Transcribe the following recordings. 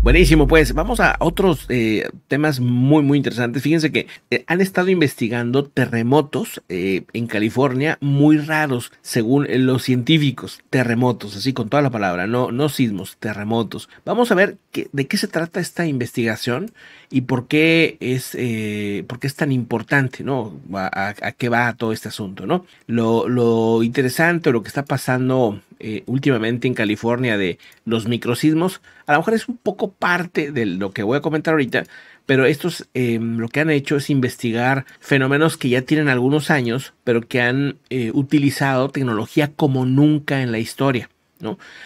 Buenísimo, pues vamos a otros eh, temas muy, muy interesantes. Fíjense que eh, han estado investigando terremotos eh, en California muy raros, según los científicos. Terremotos, así con toda la palabra, no, no sismos, terremotos. Vamos a ver qué, de qué se trata esta investigación y por qué es, por qué es tan importante, ¿no? A, a, qué va todo este asunto, ¿no? Lo, lo interesante lo que está pasando eh, últimamente en California de los microsismos, a lo mejor es un poco parte de lo que voy a comentar ahorita, pero estos em, lo que han hecho es investigar fenómenos que ya tienen algunos años, pero que han eh, utilizado tecnología como nunca en la historia.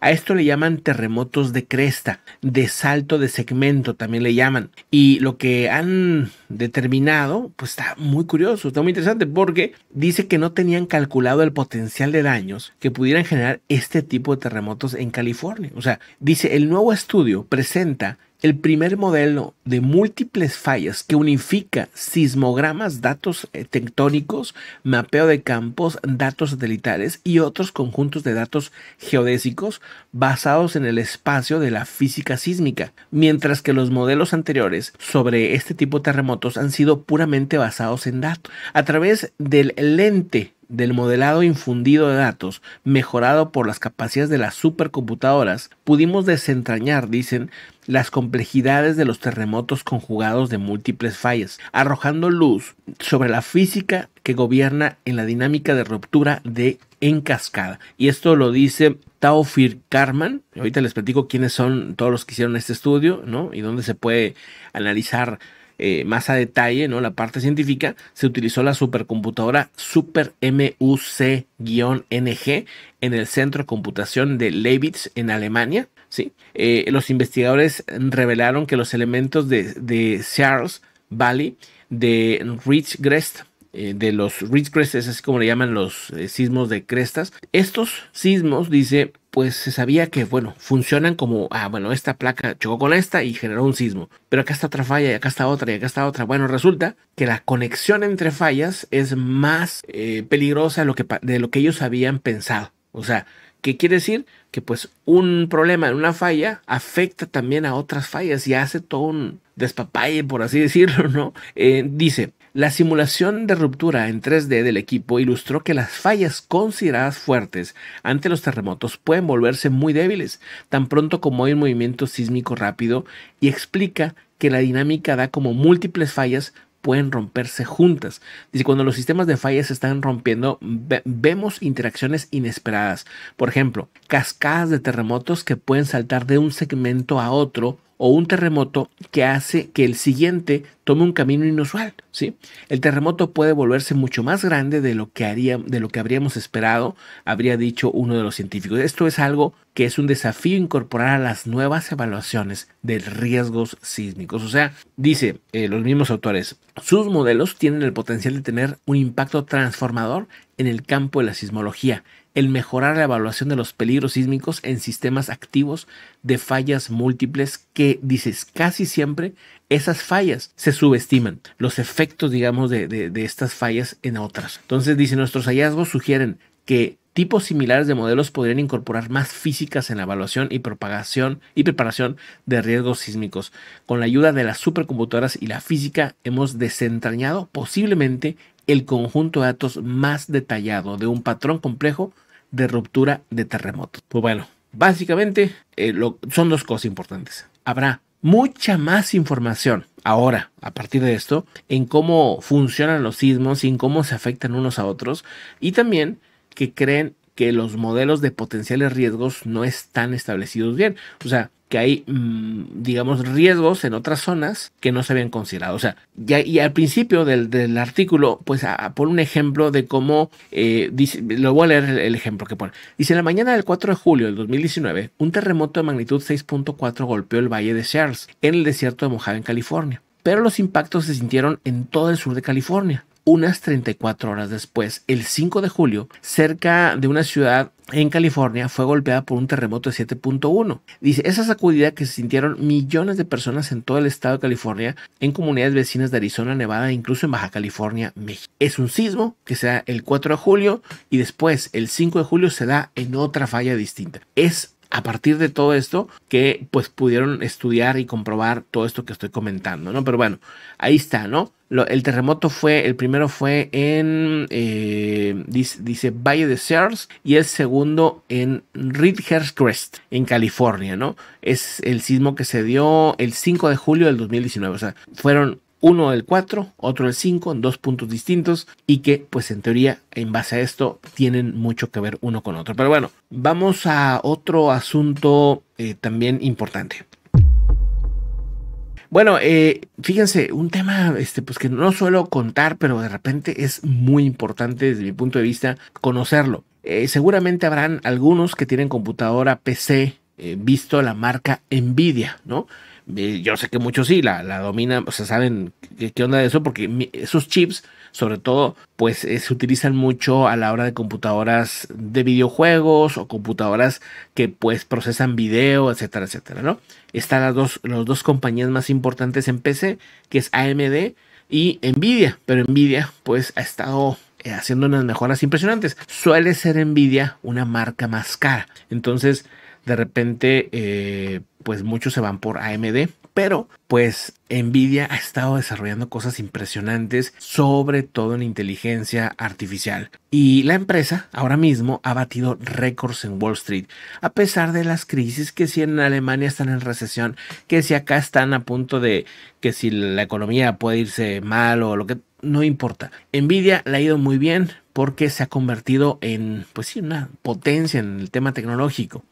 A esto le llaman terremotos de cresta, de salto de segmento también le llaman. Y lo que han determinado, pues está muy curioso, está muy interesante, porque dice que no tenían calculado el potencial de daños que pudieran generar este tipo de terremotos en California. O sea, dice, el nuevo estudio presenta el primer modelo de múltiples fallas que unifica sismogramas, datos eh, tectónicos, mapeo de campos, datos satelitales y otros conjuntos de datos geodésicos basados en el espacio de la física sísmica, mientras que los modelos anteriores sobre este tipo de terremotos han sido puramente basados en datos. A través del lente del modelado infundido de datos, mejorado por las capacidades de las supercomputadoras, pudimos desentrañar, dicen, las complejidades de los terremotos conjugados de múltiples fallas, arrojando luz sobre la física que gobierna en la dinámica de ruptura de en cascada. Y esto lo dice Taufir Karman. Ahorita les platico quiénes son todos los que hicieron este estudio, ¿no? Y dónde se puede analizar eh, más a detalle, ¿no? La parte científica, se utilizó la supercomputadora supermuc ng en el Centro de Computación de Leibniz en Alemania. ¿sí? Eh, los investigadores revelaron que los elementos de, Charles Valley, de Rich Grest, eh, de los rich es así como le llaman los sismos de crestas. Estos sismos, dice, pues se sabía que, bueno, funcionan como, ah, bueno, esta placa chocó con esta y generó un sismo, pero acá está otra falla y acá está otra y acá está otra. Bueno, resulta que la conexión entre fallas es más eh, peligrosa de lo, que, ellos habían pensado. O sea, ¿qué quiere decir? Que pues un problema en una falla afecta también a otras fallas y hace todo un despapalle, por así decirlo, ¿no? Eh, dice, la simulación de ruptura en 3D del equipo ilustró que las fallas consideradas fuertes ante los terremotos pueden volverse muy débiles tan pronto como hay un movimiento sísmico rápido y explica que la dinámica da como múltiples fallas pueden romperse juntas. Dice, cuando los sistemas de fallas se están rompiendo, vemos interacciones inesperadas. Por ejemplo, cascadas de terremotos que pueden saltar de un segmento a otro o un terremoto que hace que el siguiente tome un camino inusual, ¿sí? El terremoto puede volverse mucho más grande de lo que haría, de lo que habríamos esperado, habría dicho uno de los científicos. Esto es algo que es un desafío incorporar a las nuevas evaluaciones de riesgos sísmicos. O sea, dice eh, los mismos autores, sus modelos tienen el potencial de tener un impacto transformador en el campo de la sismología el mejorar la evaluación de los peligros sísmicos en sistemas activos de fallas múltiples que dices casi siempre esas fallas se subestiman, los efectos digamos de, estas fallas en otras. Entonces dice nuestros hallazgos sugieren que tipos similares de modelos podrían incorporar más físicas en la evaluación y propagación y preparación de riesgos sísmicos. Con la ayuda de las supercomputadoras y la física hemos desentrañado posiblemente el conjunto de datos más detallado de un patrón complejo de ruptura de terremotos. Pues bueno, básicamente eh, son dos cosas importantes. Habrá mucha más información ahora, a partir de esto, en cómo funcionan los sismos y en cómo se afectan unos a otros y también que creen que los modelos de potenciales riesgos no están establecidos bien. O sea, que hay, mm, digamos, riesgos en otras zonas que no se habían considerado. O sea, ya, y al principio del, artículo, pues a, pone un ejemplo de cómo, eh, lo voy a leer el, ejemplo que pone. Dice, en la mañana del 4 de julio del 2019, un terremoto de magnitud 6.4 golpeó el valle de Sears, en el desierto de Mojave, en California. Pero los impactos se sintieron en todo el sur de California unas 34 horas después, el 5 de julio, cerca de una ciudad en California fue golpeada por un terremoto de 7.1. Dice, esa sacudida que se sintieron millones de personas en todo el estado de California, en comunidades vecinas de Arizona, Nevada e incluso en Baja California, México. Es un sismo que se da el 4 de julio y después el 5 de julio se da en otra falla distinta. Es a partir de todo esto que pues pudieron estudiar y comprobar todo esto que estoy comentando, ¿no? Pero bueno, ahí está, ¿no? el terremoto fue, el primero fue en, eh, dice, Valle de Sears y el segundo en Ridgehurst Crest, en California, ¿no? Es el sismo que se dio el 5 de julio del 2019, o sea, fueron uno el 4, otro el 5, en dos puntos distintos y que pues en teoría en base a esto tienen mucho que ver uno con otro. Pero bueno, vamos a otro asunto eh, también importante. Bueno, eh, fíjense, un tema este, pues que no suelo contar, pero de repente es muy importante desde mi punto de vista conocerlo. Eh, seguramente habrán algunos que tienen computadora PC eh, visto la marca Nvidia, ¿no? Eh, yo sé que muchos sí la, la dominan, o sea, saben qué, onda de eso, porque esos chips, sobre todo, pues eh, se utilizan mucho a la hora de computadoras de videojuegos o computadoras que pues procesan video, etcétera, etcétera, ¿no? Están las dos, las dos compañías más importantes en PC, que es AMD y Nvidia, pero Nvidia pues ha estado haciendo unas mejoras impresionantes. Suele ser Nvidia una marca más cara, entonces de repente, eh, pues muchos se van por AMD, pero pues Nvidia ha estado desarrollando cosas impresionantes, sobre todo en inteligencia artificial. Y la empresa ahora mismo ha batido récords en Wall Street, a pesar de las crisis que si en Alemania están en recesión, que si acá están a punto de que si la economía puede irse mal o lo que no importa. Nvidia la ha ido muy bien porque se ha convertido en pues sí, una potencia en el tema tecnológico.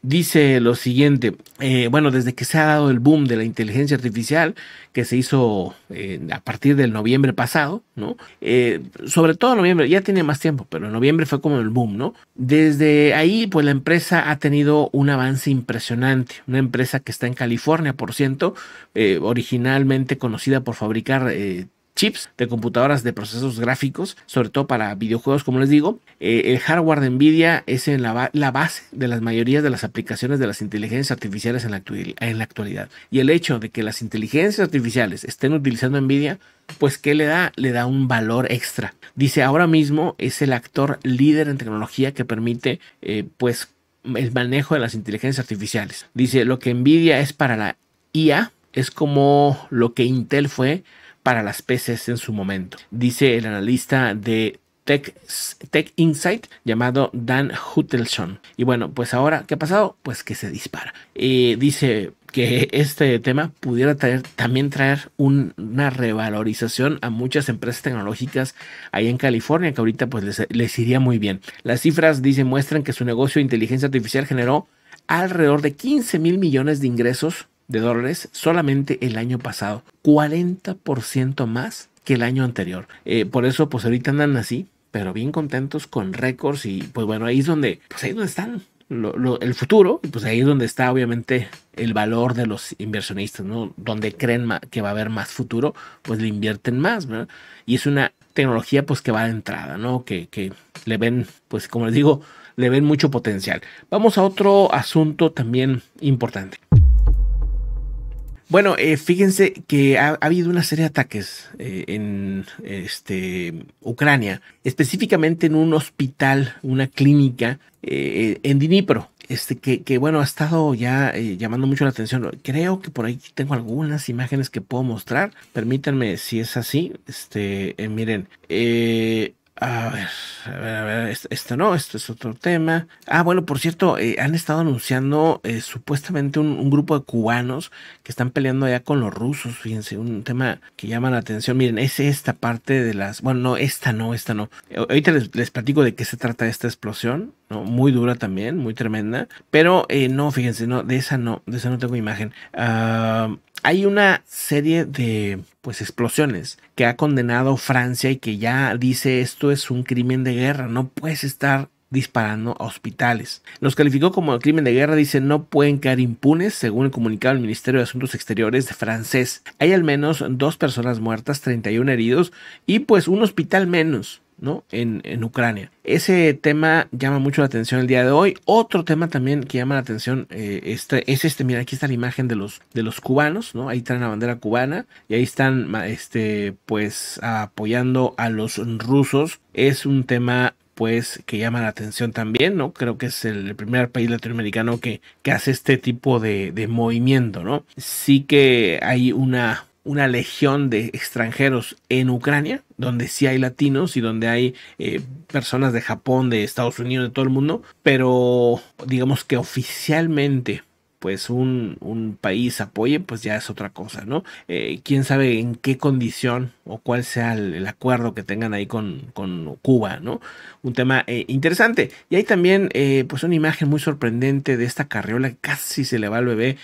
Dice lo siguiente, eh, bueno, desde que se ha dado el boom de la inteligencia artificial, que se hizo eh, a partir del noviembre pasado, ¿no? Eh, sobre todo noviembre, ya tiene más tiempo, pero en noviembre fue como el boom, ¿no? Desde ahí, pues la empresa ha tenido un avance impresionante, una empresa que está en California, por ciento, originalmente conocida por fabricar chips de computadoras de procesos gráficos, sobre todo para videojuegos, como les digo. Eh, el hardware de Nvidia es la, base de las mayorías de las aplicaciones de las inteligencias artificiales en la, actualidad. Y el hecho de que las inteligencias artificiales estén utilizando Nvidia, pues ¿qué le da? Le da un valor extra. Dice, ahora mismo es el actor líder en tecnología que permite, eh, pues, el manejo de las inteligencias artificiales. Dice, lo que Nvidia es para la IA es como lo que Intel fue para las peces en su momento. Dice el analista de Tech, Tech, Insight llamado Dan Huttelson. Y bueno, pues ahora, ¿qué ha pasado? Pues que se dispara. Eh, dice que este tema pudiera traer, también traer una revalorización a muchas empresas tecnológicas ahí en California, que ahorita pues les, les iría muy bien. Las cifras, dice, muestran que su negocio de inteligencia artificial generó alrededor de 15 mil millones de ingresos de dólares solamente el año pasado, 40% más que el año anterior. Eh, por eso, pues ahorita andan así, pero bien contentos con récords y pues bueno, ahí es donde, pues ahí es donde están. el futuro, pues ahí es donde está obviamente el valor de los inversionistas, ¿no? Donde creen que va a haber más futuro, pues le invierten más, Y es una tecnología pues que va de entrada, ¿no? Que, que le ven, pues como les digo, le ven mucho potencial. Vamos a otro asunto también importante. Bueno, eh, fíjense que ha, habido una serie de ataques eh, en este, Ucrania, específicamente en un hospital, una clínica eh, en Dnipro. Este, que, bueno, ha estado ya llamando mucho la atención. Creo que por ahí tengo algunas imágenes que puedo mostrar. Permítanme si es así. Este, miren, eh, a ver, a ver, a ver, esto, no, esto es otro tema. Ah, bueno, por cierto, eh, han estado anunciando eh, supuestamente un, grupo de cubanos que están peleando allá con los rusos, fíjense, un tema que llama la atención. Miren, es esta parte de las, bueno, no, esta no, esta no. Eh, ahorita les, les platico de qué se trata esta explosión, muy dura también, muy tremenda. Pero eh, no, fíjense, no, de esa no, de esa no tengo imagen. Ah, hay una serie de pues explosiones que ha condenado Francia y que ya dice esto es un crimen de guerra, no puedes estar disparando a hospitales. Los calificó como crimen de guerra, dice no pueden quedar impunes, según el comunicado del Ministerio de Asuntos Exteriores de francés. Hay al menos dos personas muertas, 31 heridos y pues un hospital menos. ¿no? En, Ucrania. Ese tema llama mucho la atención el día de hoy. Otro tema también que llama la atención eh, este, es este, mira, aquí está la imagen de los, de los cubanos, ¿no? Ahí traen la bandera cubana y ahí están, este, pues, apoyando a los rusos. Es un tema pues que llama la atención también, ¿no? Creo que es el primer país latinoamericano que, que hace este tipo de, de movimiento, ¿no? Sí que hay una una legión de extranjeros en Ucrania, donde sí hay latinos y donde hay eh, personas de Japón, de Estados Unidos, de todo el mundo, pero digamos que oficialmente pues un, país apoye, pues ya es otra cosa, ¿no? Eh, ¿Quién sabe en qué condición o cuál sea el, acuerdo que tengan ahí con, con Cuba, ¿no? Un tema eh, interesante. Y hay también pues una imagen muy sorprendente de esta carriola, casi se le va al bebé.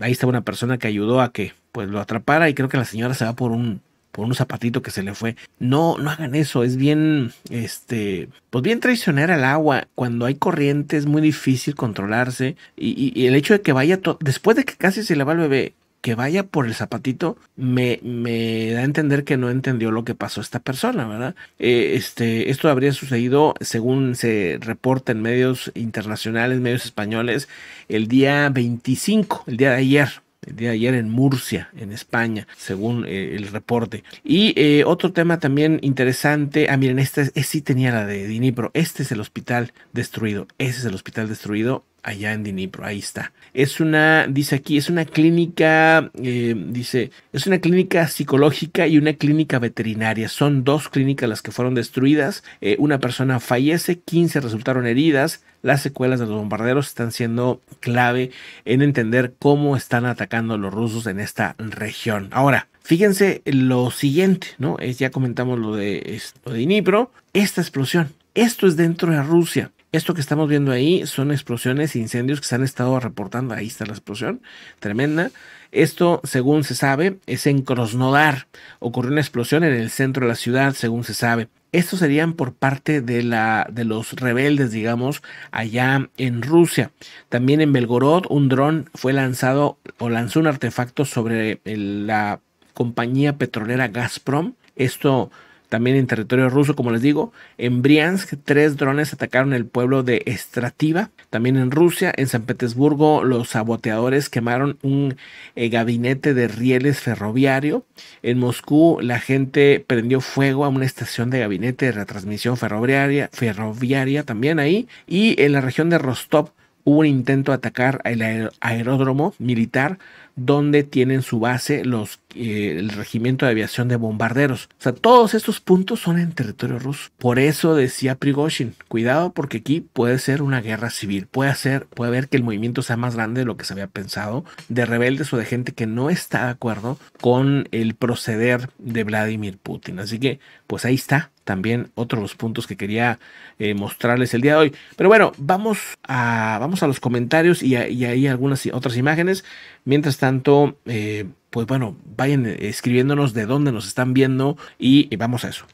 ahí está una persona que ayudó a que pues lo atrapara y creo que la señora se va por un por un zapatito que se le fue. No, no hagan eso, es bien, este, pues bien traicionar al agua. Cuando hay corriente es muy difícil controlarse y, el hecho de que vaya, después de que casi se le va el bebé, que vaya por el zapatito me, me, da a entender que no entendió lo que pasó esta persona, ¿verdad? Eh, este, esto habría sucedido, según se reporta en medios internacionales, medios españoles, el día 25, el día de ayer, el día de ayer en Murcia, en España, según eh, el reporte. Y eh, otro tema también interesante, ah, miren, este, este sí tenía la de Dinipro, este es el hospital destruido, ese es el hospital destruido, allá en Dinipro, ahí está. Es una, dice aquí, es una clínica, eh, dice, es una clínica psicológica y una clínica veterinaria. Son dos clínicas las que fueron destruidas. Eh, una persona fallece, 15 resultaron heridas. Las secuelas de los bombarderos están siendo clave en entender cómo están atacando a los rusos en esta región. Ahora, fíjense lo siguiente, ¿no? Es, ya comentamos lo de, lo de Dnipro, esta explosión. Esto es dentro de Rusia. Esto que estamos viendo ahí son explosiones e incendios que se han estado reportando. Ahí está la explosión, tremenda. Esto, según se sabe, es en Krosnodar. Ocurrió una explosión en el centro de la ciudad, según se sabe. Esto serían por parte de, la, de los rebeldes, digamos, allá en Rusia. También en Belgorod, un dron fue lanzado o lanzó un artefacto sobre la compañía petrolera Gazprom. Esto también en territorio ruso, como les digo, en Briansk tres drones atacaron el pueblo de Estrativa. También en Rusia, en San Petersburgo, los saboteadores quemaron un eh, gabinete de rieles ferroviario. En Moscú, la gente prendió fuego a una estación de gabinete de retransmisión ferroviaria, ferroviaria también ahí. Y en la región de Rostov hubo un intento de atacar el aeródromo militar donde tienen su base los, eh, el Regimiento de Aviación de Bombarderos. O sea, todos estos puntos son en territorio ruso. Por eso decía Prigozhin, cuidado porque aquí puede ser una guerra civil, puede, ser, puede haber que el movimiento sea más grande de lo que se había pensado, de rebeldes o de gente que no está de acuerdo con el proceder de Vladimir Putin. Así que, pues ahí está también otros los puntos que quería eh, mostrarles el día de hoy. Pero bueno, vamos a, vamos a los comentarios y, y ahí algunas otras imágenes. Mientras tanto, eh, pues bueno, vayan escribiéndonos de dónde nos están viendo y vamos a eso.